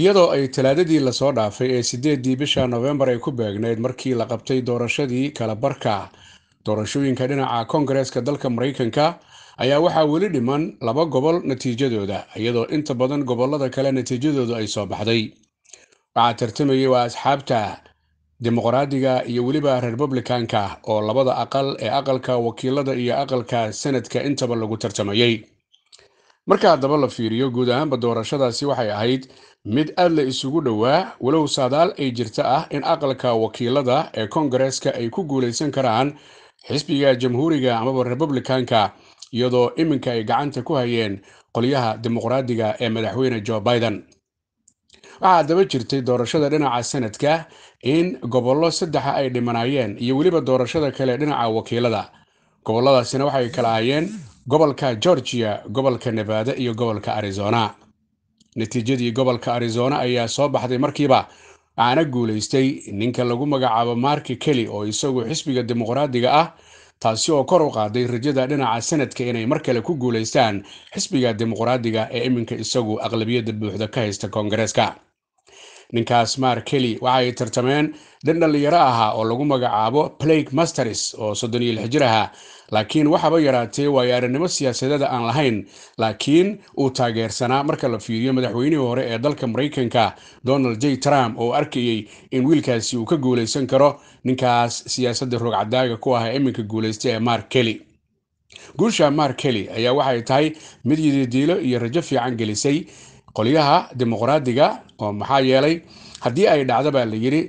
iyadoo ay talaadadii lasoo dhaafay ee siddeeddii bisha nofembar ay ku beegneyd markii la qabtay doorashadii kala barka doorashooyinka dhinaca kongareska dalka maraykanka ayaa waxaa weli dhiman laba gobol natiijadooda iyadoo inta badan gobollada kale natiijadoodu ay soo baxday waxaa tartamayay waa asxaabta dimuqraadiga iyo weliba rebublikanka oo labada aqal ee aqalka wakiilada iyo aqalka sanadka intaba lagu tartamayay marka haddaba la fiiriyo guud ahaanba doorashadaasi waxay ahayd mid aad la isugu dhowaa walow saadaal ay jirta ah in aqalka wakiilada ee kongareska ay ku guulaysan karaan xisbiga jamhuuriga amaba republicanka iyadoo iminka ay gacanta ku hayeen qolyaha dimuqraadiga ee madaxweyne jo biden waxaa daba jirtay doorashada dhinaca sanadka in gobollo saddexa ay dhimanaayeen iyo weliba doorashada kale dhinaca wakiilada gobolladaasina waxay kala ahayeen gobolka georgia gobolka nevada iyo gobolka arizona natiijadii gobolka arizona ayaa soo baxday markiiba aana guulaystay ninka lagu magacaabo marki kelly oo isagu xisbiga dimuqraadiga ah taasi oo kor u qaaday rajada dhinaca sanadka inay mar kale ku guulaystaan xisbiga dimuqraadiga ee iminka isagu aqlabiyadda buuxda ka haysta koongareeska ninkaas mar kelly waxaay tartameen dhandhalinyaro ahaa oo lagu magacaabo plake masters oo soddon iyo lix jir ahaa laakiin waxaba yaraatee waayo siyaasadeeda aan lahayn laakiin uu taageersanaa marka la fiiriyo madaxweynihii hore ee dalka maraykanka donald j trump oo arkayey in wiilkaasi uu ka guulaysan karo ninkaas siyaasadda roogcadaaga ku ahaa iminka guulaysta ee mark kelly guusha mark kelly ayaa waxay tahay mid yididiilo iyo rajo fiican gelisay qolyaha dimuqraadiga oo maxaa yeelay haddii ay dhacdo baa la yidhi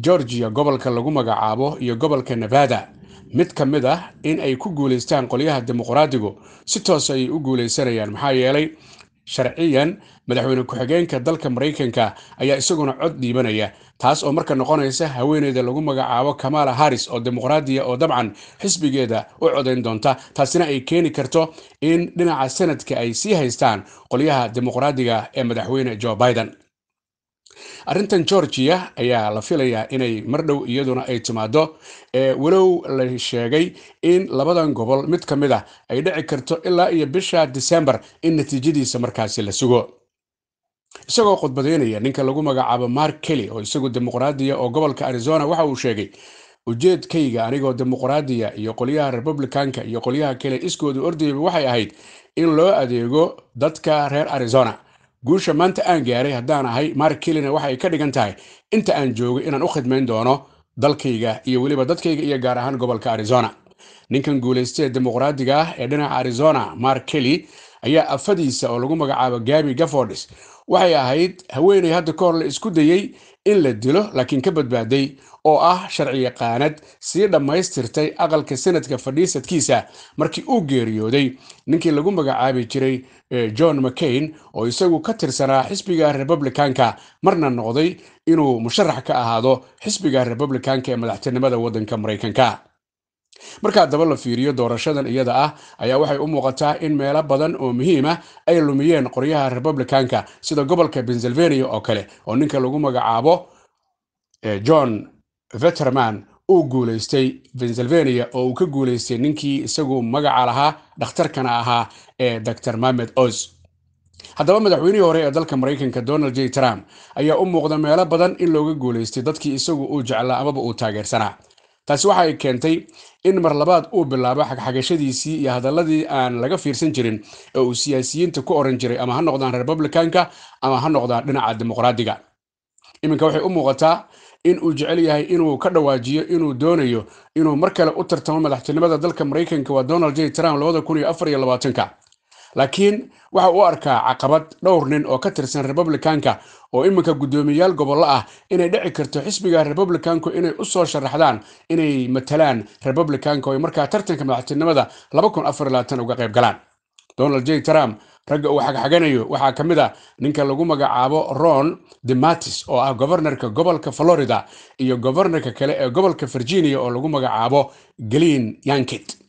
georgia gobolka lagu magacaabo iyo gobolka nevada mid ka mid ah in ay ku guulaystaan qolyaha dimuqraadigu si toos ah ayay u guulaysanayaan maxaa yeelay sharciyan madaxweyne ku-xigeenka dalka maraykanka ayaa isaguna cod dhiibanaya taas oo marka noqonaysa haweeneyda lagu magacaabo kamala haris oo dimuqraadiya oo dabcan xisbigeeda u codayn doonta taasina ay keeni karto in dhinaca sanadka ay sii haystaan qolyaha dimuqraadiga ee madaxweyne jo biden arrintan georgiya ayaa la filayaa inay mar dhow iyaduna ay timaado ee walow la sheegay in labadan gobol mid ka mid a ah ay dhici karto ilaa iyo bisha disembar in natiijadiisa markaasi la sugo isagoo khudbadeynaya ninka lagu magacaabo mark kelly oo isagu dimuqraadiya oo gobolka arizona waxa uu sheegay ujeedkayga anigoo dimuqraadiya iyo qolyaha republicanka iyo qolyaha kale iskooda ordayba waxay ahayd in loo adeego dadka reer arizona guusha maanta aan gaaray haddaan ahay mark kellyna waxay ka dhigan tahay inta aan joogo inaan u khidmayn doono dalkayga iyo weliba dadkayga iyo gaar ahaan gobolka arizona ninkan guulaysta ee dimuqraadiga ah ee dhinaca arizona mark kelly ayaa afadiisa oo lagu magacaabo gabi gafordis waxay ahayd haweenay hadda ka hor la isku dayey in la dilo laakiin ka badbaaday oo ah sharciyaqaanad sii dhammaystirtay aqalka sanadka fadhiisadkiisa markii uu geeriyooday ninkii lagu magacaabi jiray eh, john mccain oo isagu ka tirsanaa xisbiga republicanka marna noqday inuu musharax ka ahaado xisbiga republicanka ee madaxtinimada waddanka maraykanka marka haddaba la fiiriyo doorashadan iyada ah ayaa waxay u muuqataa in meelo badan oo muhiima ah ay lumiyeen qoryaha republicanka sida gobolka pennsylvania oo kale oo ninka lagu magacaabo eh, john veterman uu guuleystay pennsylvania oo uu ka guuleystay ninkii isagu magaca lahaa dhakhtarkana ahaa ee dor mamed os haddaba madaxweynihii hore ee dalka maraykanka donald j trump ayaa u muuqda meelo badan in looga guulaystay dadkii isagu uu jeclaa amaba uu taageersanaa taasi waxa ay keentay in mar labaad uu bilaabo xagxagashadiisii iyo hadalladii aan laga fiirsan jirin ee uu siyaasiyiinta ku oran jiray ama ha noqdaan republicanka ama ha noqdaan dhinaca dimuqraadiga iminka waxay u muuqataa in uu jecel yahay inuu ka dhawaajiyo inuu doonayo inuu mar kale u tartamo madaxtinimada dalka maraykanka waa donald j trump labada kun laakiin waxa u arkaa caqabad dhowr nin oo ka tirsan republicanka oo iminka guddoomiyayaal gobollo ah inay dhici karto xisbiga republicanku inay u soo sharaxdaan inay matalaan oo ay markaa tartanka madaxtinimada uga qayb galaan donald j trump ragga uu xagxaganayo waxaa ka mid a ah ninka lagu magacaabo ron dematis oo ah gobarnarka gobolka florida iyo gobernarka kale ee gobolka virginia oo lagu magacaabo glen yankit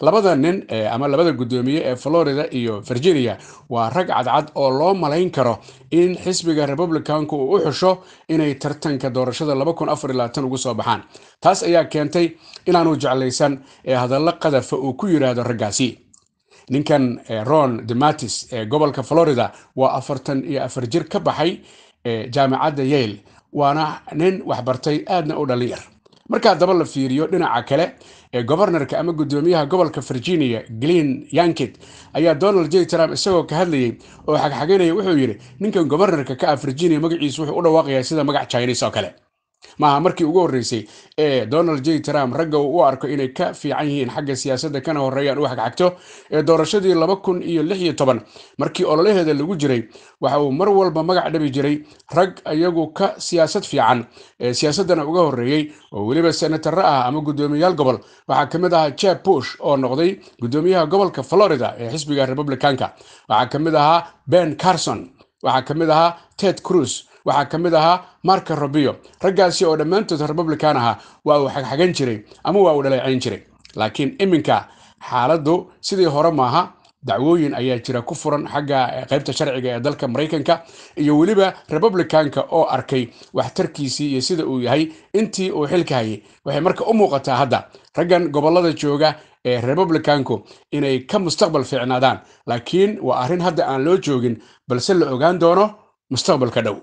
labada nin ama labada guddoomiye ee florida iyo virginia waa rag cadcad oo loo malayn karo in xisbiga republicanka uu u xusho inay tartanka doorashada ugu soo baxaan taas ayaa keentay inaanu jeclaysan ee hadallo qadafa uu ku yidhaahdo raggaasi ninkan ron dematis ee gobolka florida waa afartan iyo afar jir ka baxay jaamacadda yale waana nin waxbartay aadna u dhallinyar markaa daba la fiiriyo dhinaca kale ee gobernarka ama guddoomiyaha gobolka virginia glin yankit ayaa donald j trump isagoo ka hadlayay oo xagxaginaya wuxuu yidhi ninkan gobernarka ka ah virginia magaciisu wuxuu u dhawaaqayaa sida magac jinis oo kale maaha markii ugu horreysay ee donald j trump ragga uu u arko inay ka fiican yihiin xagga siyaasadda kana horreeyaan u xagxagto ee doorashadii laba kun iyo lix iyo toban markii ololaheeda lagu jiray waxa uu mar walba magac dhabi jiray rag iyagu ka siyaasad fiican ee siyaasaddana uga horreeyey oo weliba senataro ah ama guddoomiyaal gobol waxaa ka mid ahaa jeb bush oo noqday guddoomiyaha gobolka florida ee xisbiga republicanka waxaa ka mid ahaa ben carson waxaa ka mid ahaa ted cruz waxaa ka mid ahaa marka robio raggaasi oo dhammaantood republican ahaa waa uu xagxagan jiray ama waa uu dhaleecayn jiray laakiin iminka xaaladdu sidii hore maaha dacwooyin ayaa jira ku furan xagga eh, qaybta sharciga ee dalka maraykanka iyo weliba republicanka oo arkay waxtarkiisii iyo sida uu yahay intii uu xilka hayay waxay marka u muuqataa hadda raggan gobollada jooga ee republicanku inay ka mustaqbal fiicnaadaan laakiin waa arrin hadda aan loo joogin balse la ogaan doono mustaqbalka dhow